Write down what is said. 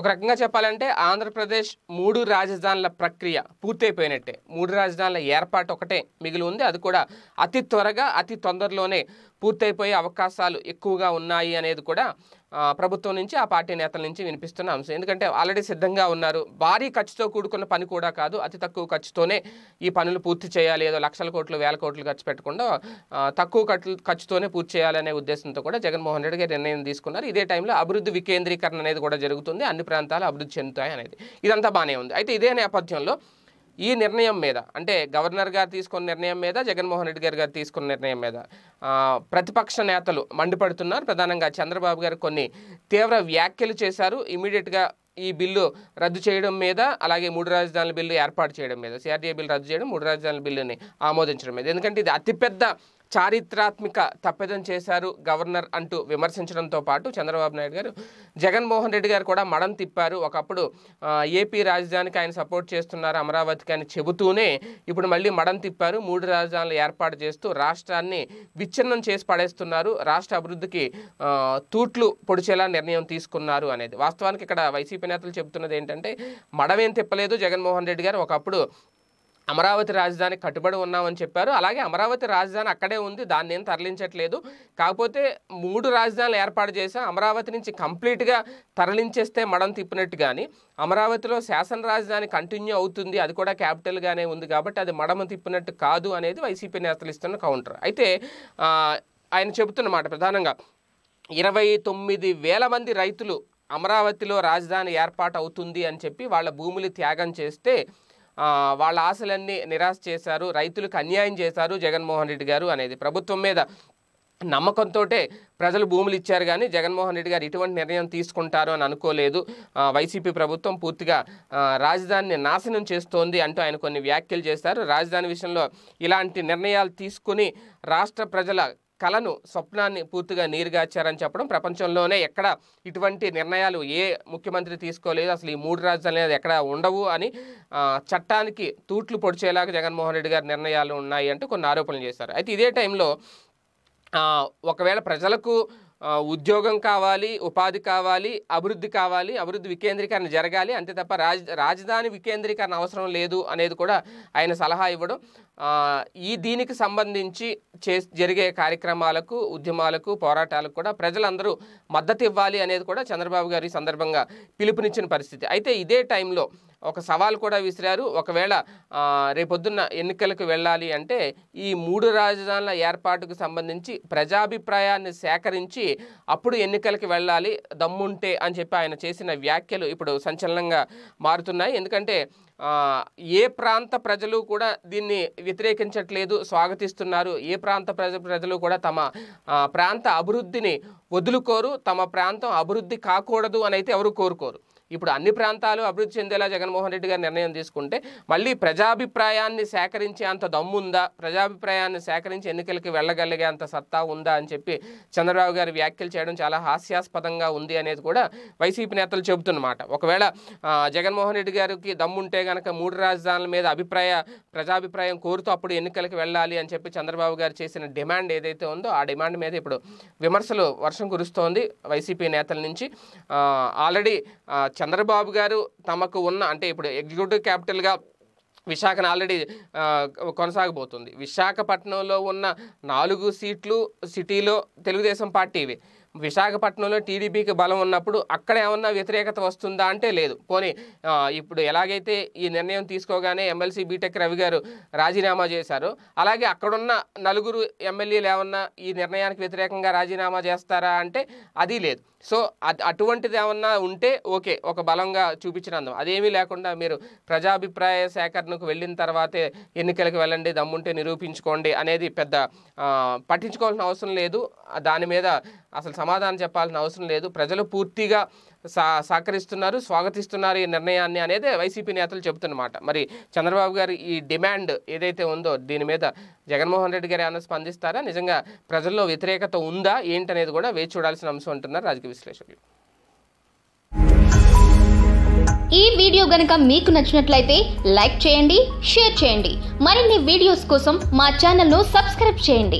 ఒక రకంగా చెప్పాలంటే ఆంధ్రప్రదేశ్ మూడు రాజధానుల ప్రక్రియ పూర్తయిపోయినట్టే మూడు రాజధానుల ఏర్పాటు ఒకటే మిగిలి ఉంది అది కూడా అతి త్వరగా అతి తొందరలోనే పూర్తయిపోయే అవకాశాలు ఎక్కువగా ఉన్నాయి అనేది కూడా ప్రభుత్వం నుంచి ఆ పార్టీ నేతల నుంచి వినిపిస్తున్న అంశం ఎందుకంటే ఆల్రెడీ సిద్ధంగా ఉన్నారు భారీ ఖర్చుతో కూడుకున్న పని కూడా కాదు అతి తక్కువ ఖర్చుతోనే ఈ పనులు పూర్తి చేయాలి ఏదో లక్షల కోట్లు వేల కోట్లు ఖర్చు పెట్టకుండా తక్కువ ఖర్చుతోనే పూర్తి చేయాలనే ఉద్దేశంతో కూడా జగన్మోహన్ రెడ్డి గారు నిర్ణయం తీసుకున్నారు ఇదే టైంలో అభివృద్ధి వికేంద్రీకరణ అనేది కూడా జరుగుతుంది అన్ని ప్రాంతాలు అభివృద్ధి చెందుతాయి అనేది ఇదంతా బాగానే ఉంది అయితే ఇదే నేపథ్యంలో ఈ నిర్ణయం మీద అంటే గవర్నర్ గారు తీసుకున్న నిర్ణయం మీద జగన్మోహన్ రెడ్డి గారు గారు తీసుకున్న నిర్ణయం మీద ప్రతిపక్ష నేతలు మండిపడుతున్నారు ప్రధానంగా చంద్రబాబు గారు కొన్ని తీవ్ర వ్యాఖ్యలు చేశారు ఇమీడియట్గా ఈ బిల్లు రద్దు చేయడం మీద అలాగే మూడు రాజధానుల బిల్లు ఏర్పాటు చేయడం మీద సిఆర్డీఏ బిల్లు రద్దు చేయడం మూడు రాజధానుల బిల్లుని ఆమోదించడం మీద ఎందుకంటే ఇది అతిపెద్ద చారిత్రాత్మక తప్పిదం చేశారు గవర్నర్ అంటూ విమర్శించడంతో పాటు చంద్రబాబు నాయుడు గారు జగన్మోహన్ రెడ్డి గారు కూడా మడం తిప్పారు ఒకప్పుడు ఏపీ రాజధానికి ఆయన సపోర్ట్ చేస్తున్నారు అమరావతికి అని చెబుతూనే ఇప్పుడు మళ్ళీ మడం తిప్పారు మూడు రాజధానులు ఏర్పాటు చేస్తూ రాష్ట్రాన్ని విచ్ఛిన్నం చేసి పడేస్తున్నారు రాష్ట్ర అభివృద్ధికి తూట్లు పొడిచేలా నిర్ణయం తీసుకున్నారు అనేది వాస్తవానికి ఇక్కడ వైసీపీ నేతలు చెబుతున్నది ఏంటంటే మడమేం తిప్పలేదు జగన్మోహన్ రెడ్డి గారు ఒకప్పుడు అమరావతి రాజధాని కట్టుబడి ఉన్నామని చెప్పారు అలాగే అమరావతి రాజధాని అక్కడే ఉంది దాన్ని ఏం తరలించట్లేదు కాకపోతే మూడు రాజధానులు ఏర్పాటు చేసాం అమరావతి నుంచి కంప్లీట్గా తరలించేస్తే మడం తిప్పినట్టు కానీ అమరావతిలో శాసన రాజధాని కంటిన్యూ అవుతుంది అది కూడా క్యాపిటల్గానే ఉంది కాబట్టి అది మడమ తిప్పినట్టు కాదు అనేది వైసీపీ నేతలు ఇస్తున్న కౌంటర్ అయితే ఆయన చెబుతున్నమాట ప్రధానంగా ఇరవై తొమ్మిది వేల మంది రైతులు అమరావతిలో రాజధాని ఏర్పాటు అవుతుంది అని చెప్పి వాళ్ళ భూములు త్యాగం చేస్తే వాళ్ళ ఆశలన్నీ నిరాశ చేశారు రైతులకు అన్యాయం చేశారు జగన్మోహన్ రెడ్డి గారు అనేది ప్రభుత్వం మీద నమ్మకంతో ప్రజలు భూములు ఇచ్చారు కానీ జగన్మోహన్ రెడ్డి గారు ఇటువంటి నిర్ణయం తీసుకుంటారు అని అనుకోలేదు వైసీపీ ప్రభుత్వం పూర్తిగా రాజధానిని నాశనం చేస్తోంది అంటూ ఆయన కొన్ని వ్యాఖ్యలు చేశారు రాజధాని విషయంలో ఇలాంటి నిర్ణయాలు తీసుకుని రాష్ట్ర ప్రజల కళను స్వప్నాన్ని పూర్తిగా నీరుగాచారని చెప్పడం ప్రపంచంలోనే ఎక్కడ ఇటువంటి నిర్ణయాలు ఏ ముఖ్యమంత్రి తీసుకోలేదు అసలు ఈ మూడు రాజధానులు అనేది ఎక్కడ ఉండవు అని చట్టానికి తూట్లు పొడిచేలాగా జగన్మోహన్ రెడ్డి గారి నిర్ణయాలు ఉన్నాయి అంటూ కొన్ని ఆరోపణలు చేశారు అయితే ఇదే టైంలో ఒకవేళ ప్రజలకు ఉద్యోగం కావాలి ఉపాధి కావాలి అభివృద్ధి కావాలి అభివృద్ధి వికేంద్రీకరణ జరగాలి అంతే తప్ప రాజ రాజధాని వికేంద్రీకరణ అవసరం లేదు అనేది కూడా ఆయన సలహా ఇవ్వడం ఈ దీనికి సంబంధించి చే జరిగే కార్యక్రమాలకు ఉద్యమాలకు పోరాటాలకు కూడా ప్రజలందరూ మద్దతు ఇవ్వాలి అనేది కూడా చంద్రబాబు గారి సందర్భంగా పిలుపునిచ్చిన పరిస్థితి అయితే ఇదే టైంలో ఒక సవాల్ కూడా విసిరారు ఒకవేళ రేపొద్దున్న ఎన్నికలకు వెళ్ళాలి అంటే ఈ మూడు రాజధానుల ఏర్పాటుకు సంబంధించి ప్రజాభిప్రాయాన్ని సేకరించి అప్పుడు ఎన్నికలకు వెళ్ళాలి దమ్ముంటే అని చెప్పి ఆయన చేసిన వ్యాఖ్యలు ఇప్పుడు సంచలనంగా మారుతున్నాయి ఎందుకంటే ఏ ప్రాంత ప్రజలు కూడా దీన్ని వ్యతిరేకించట్లేదు స్వాగతిస్తున్నారు ఏ ప్రాంత ప్రజ ప్రజలు కూడా తమ ప్రాంత అభివృద్ధిని వదులుకోరు తమ ప్రాంతం అభివృద్ధి కాకూడదు అని అయితే ఎవరు కోరుకోరు ఇప్పుడు అన్ని ప్రాంతాలు అభివృద్ధి చెందేలా జగన్మోహన్ రెడ్డి గారు నిర్ణయం తీసుకుంటే మళ్ళీ ప్రజాభిప్రాయాన్ని సేకరించే అంత దమ్ముందా ప్రజాభిప్రాయాన్ని సేకరించి ఎన్నికలకి వెళ్ళగలిగే అంత సత్తా ఉందా అని చెప్పి చంద్రబాబు గారు వ్యాఖ్యలు చేయడం చాలా హాస్యాస్పదంగా ఉంది అనేది కూడా వైసీపీ నేతలు చెబుతున్నమాట ఒకవేళ జగన్మోహన్ రెడ్డి గారికి దమ్ముంటే కనుక మూడు రాజధానుల మీద అభిప్రాయ ప్రజాభిప్రాయం కోరుతూ అప్పుడు ఎన్నికలకు వెళ్ళాలి అని చెప్పి చంద్రబాబు గారు చేసిన డిమాండ్ ఏదైతే ఉందో ఆ డిమాండ్ మీద ఇప్పుడు విమర్శలు వర్షం కురుస్తోంది వైసీపీ నేతల నుంచి ఆల్రెడీ చంద్రబాబు గారు తమకు ఉన్న అంటే ఇప్పుడు ఎగ్జిక్యూటివ్ క్యాపిటల్గా విశాఖను ఆల్రెడీ కొనసాగబోతుంది విశాఖపట్నంలో ఉన్న నాలుగు సీట్లు సిటీలో తెలుగుదేశం పార్టీవి విశాఖపట్నంలో టీడీపీకి బలం ఉన్నప్పుడు అక్కడ ఏమన్నా వ్యతిరేకత వస్తుందా అంటే లేదు పోనీ ఇప్పుడు ఎలాగైతే ఈ నిర్ణయం తీసుకోగానే ఎమ్మెల్సీ బీటెక్ రవి గారు రాజీనామా చేశారు అలాగే అక్కడున్న నలుగురు ఎమ్మెల్యేలు ఏమన్నా ఈ నిర్ణయానికి వ్యతిరేకంగా రాజీనామా చేస్తారా అంటే అది లేదు సో అటువంటిది ఏమన్నా ఉంటే ఓకే ఒక బలంగా చూపించినందు అదేమీ లేకుండా మీరు ప్రజాభిప్రాయ సేకరణకు వెళ్ళిన తర్వాతే ఎన్నికలకు వెళ్ళండి దమ్ముంటే నిరూపించుకోండి అనేది పెద్ద పట్టించుకోవాల్సిన అవసరం లేదు దాని మీద అసలు సమాధానం చెప్పాల్సిన అవసరం లేదు ప్రజలు పూర్తిగా సహకరిస్తున్నారు స్వాగతిస్తున్నారు ఈ నిర్ణయాన్ని అనేది వైసీపీ నేతలు చెబుతున్నమాట మరి చంద్రబాబు గారు ఈ డిమాండ్ ఏదైతే ఉందో దీని మీద జగన్మోహన్ రెడ్డి గారు ఏమైనా స్పందిస్తారా నిజంగా ప్రజల్లో వ్యతిరేకత ఉందా ఏంటనేది కూడా వేచి చూడాల్సిన అంశం అంటున్నారు రాజకీయ విశ్లేషకులు ఈ వీడియో గనక మీకు నచ్చినట్లయితే లైక్ చేయండి షేర్ చేయండి మరిన్ని వీడియోస్ కోసం మా ఛానల్ను సబ్స్క్రైబ్ చేయండి